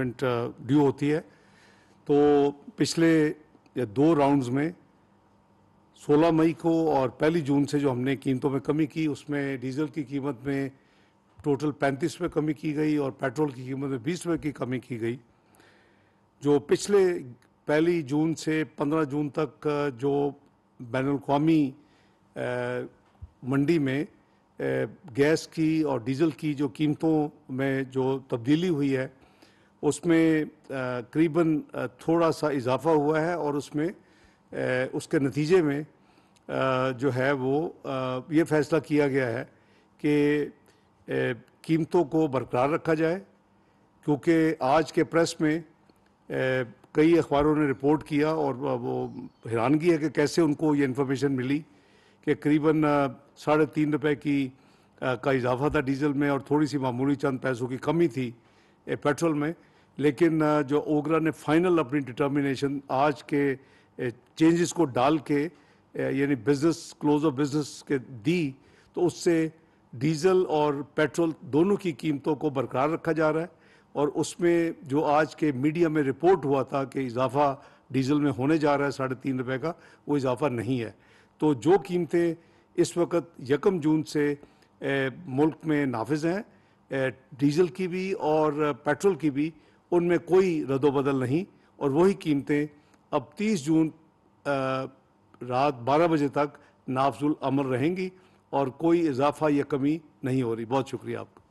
investment due uh, होती है तो पिछले दो राउंड्स में 16 मई को और पहली जून से जो हमने कीमतों में कमी की उसमें डीजल की कीमत में टोटल पैंतीस रुपये कमी की गई और पेट्रोल की कीमत में बीस रुपये की कमी की गई जो पिछले पहली जून से 15 जून तक जो बैन अवी मंडी में गैस की और डीजल की जो कीमतों में जो तब्दीली हुई है उसमें करीबन थोड़ा सा इजाफा हुआ है और उसमें उसके नतीजे में जो है वो ये फैसला किया गया है कि कीमतों को बरकरार रखा जाए क्योंकि आज के प्रेस में कई अखबारों ने रिपोर्ट किया और वो हैरानगी है कि कैसे उनको ये इन्फॉर्मेशन मिली कि करीबन साढ़े तीन रुपये की का इजाफा था डीजल में और थोड़ी सी मामूली चंद पैसों की कमी थी पेट्रोल में लेकिन जो ओगरा ने फाइनल अपनी डिटर्मिनेशन आज के चेंजेस को डाल के यानी बिजनेस क्लोज ऑफ बिजनेस के दी तो उससे डीजल और पेट्रोल दोनों की कीमतों को बरकरार रखा जा रहा है और उसमें जो आज के मीडिया में रिपोर्ट हुआ था कि इजाफा डीजल में होने जा रहा है साढ़े तीन रुपये का वो इजाफा नहीं है तो जो कीमतें इस वक्त यकम जून से ए, मुल्क में नाफिज हैं डीजल की भी और पेट्रोल की भी उनमें कोई रदोबदल नहीं और वही कीमतें अब 30 जून रात 12 बजे तक नाफजुल अमल रहेंगी और कोई इजाफा या कमी नहीं हो रही बहुत शुक्रिया आपका